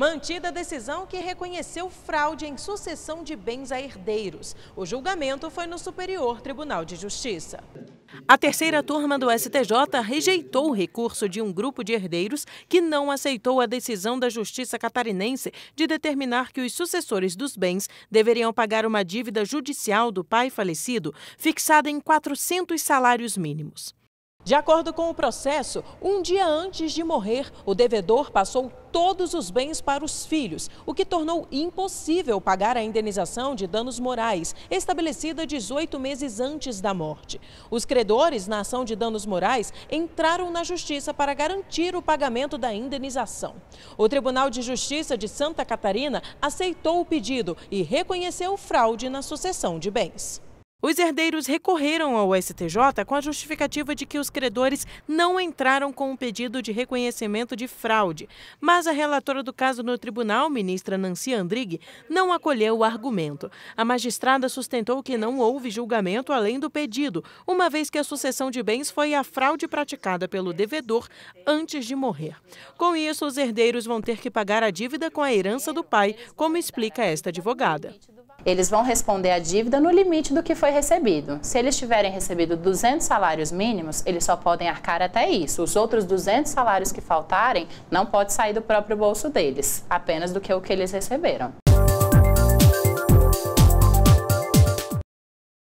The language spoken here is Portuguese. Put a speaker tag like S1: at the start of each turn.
S1: Mantida a decisão que reconheceu fraude em sucessão de bens a herdeiros. O julgamento foi no Superior Tribunal de Justiça. A terceira turma do STJ rejeitou o recurso de um grupo de herdeiros que não aceitou a decisão da Justiça catarinense de determinar que os sucessores dos bens deveriam pagar uma dívida judicial do pai falecido fixada em 400 salários mínimos. De acordo com o processo, um dia antes de morrer, o devedor passou todos os bens para os filhos, o que tornou impossível pagar a indenização de danos morais, estabelecida 18 meses antes da morte. Os credores na ação de danos morais entraram na justiça para garantir o pagamento da indenização. O Tribunal de Justiça de Santa Catarina aceitou o pedido e reconheceu fraude na sucessão de bens. Os herdeiros recorreram ao STJ com a justificativa de que os credores não entraram com um pedido de reconhecimento de fraude, mas a relatora do caso no tribunal, ministra Nancy Andrighi, não acolheu o argumento. A magistrada sustentou que não houve julgamento além do pedido, uma vez que a sucessão de bens foi a fraude praticada pelo devedor antes de morrer. Com isso, os herdeiros vão ter que pagar a dívida com a herança do pai, como explica esta advogada.
S2: Eles vão responder à dívida no limite do que foi recebido. Se eles tiverem recebido 200 salários mínimos, eles só podem arcar até isso. Os outros 200 salários que faltarem não pode sair do próprio bolso deles, apenas do que o que eles receberam.